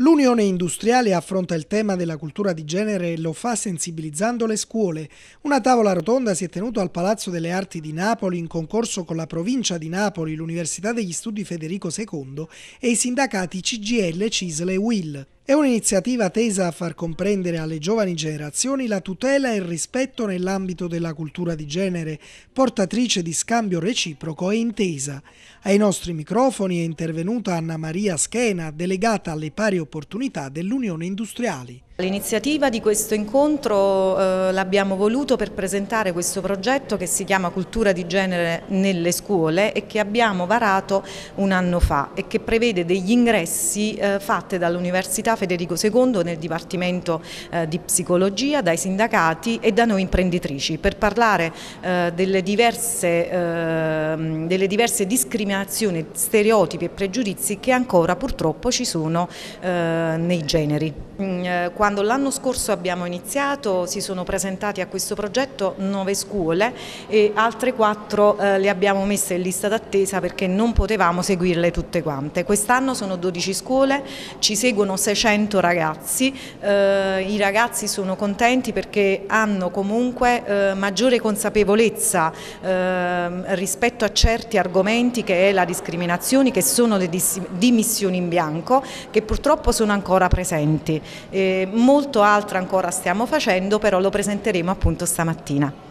L'Unione Industriale affronta il tema della cultura di genere e lo fa sensibilizzando le scuole. Una tavola rotonda si è tenuta al Palazzo delle Arti di Napoli in concorso con la provincia di Napoli, l'Università degli Studi Federico II e i sindacati CGL, CISL e WIL. È un'iniziativa tesa a far comprendere alle giovani generazioni la tutela e il rispetto nell'ambito della cultura di genere, portatrice di scambio reciproco e intesa. Ai nostri microfoni è intervenuta Anna Maria Schena, delegata alle pari opportunità dell'Unione Industriali. L'iniziativa di questo incontro eh, l'abbiamo voluto per presentare questo progetto che si chiama Cultura di genere nelle scuole e che abbiamo varato un anno fa e che prevede degli ingressi eh, fatti dall'Università Federico II nel Dipartimento eh, di Psicologia, dai sindacati e da noi imprenditrici per parlare eh, delle diverse, ehm, delle, diverse, discriminazioni, stereotipi e pregiudizi che ancora purtroppo ci sono eh, nei generi. Mm, eh, Quando quando l'anno scorso abbiamo iniziato si sono presentati a questo progetto nove scuole e altre quattro eh, le abbiamo messe in lista d'attesa perché non potevamo seguirle tutte quante. Quest'anno sono 12 scuole, ci seguono 600 ragazzi, eh, i ragazzi sono contenti perché hanno comunque eh, maggiore consapevolezza ehm, rispetto a certi argomenti che è la discriminazione, che sono le dimissioni in bianco, che purtroppo sono ancora presenti. E molto altro ancora stiamo facendo, però lo presenteremo appunto stamattina.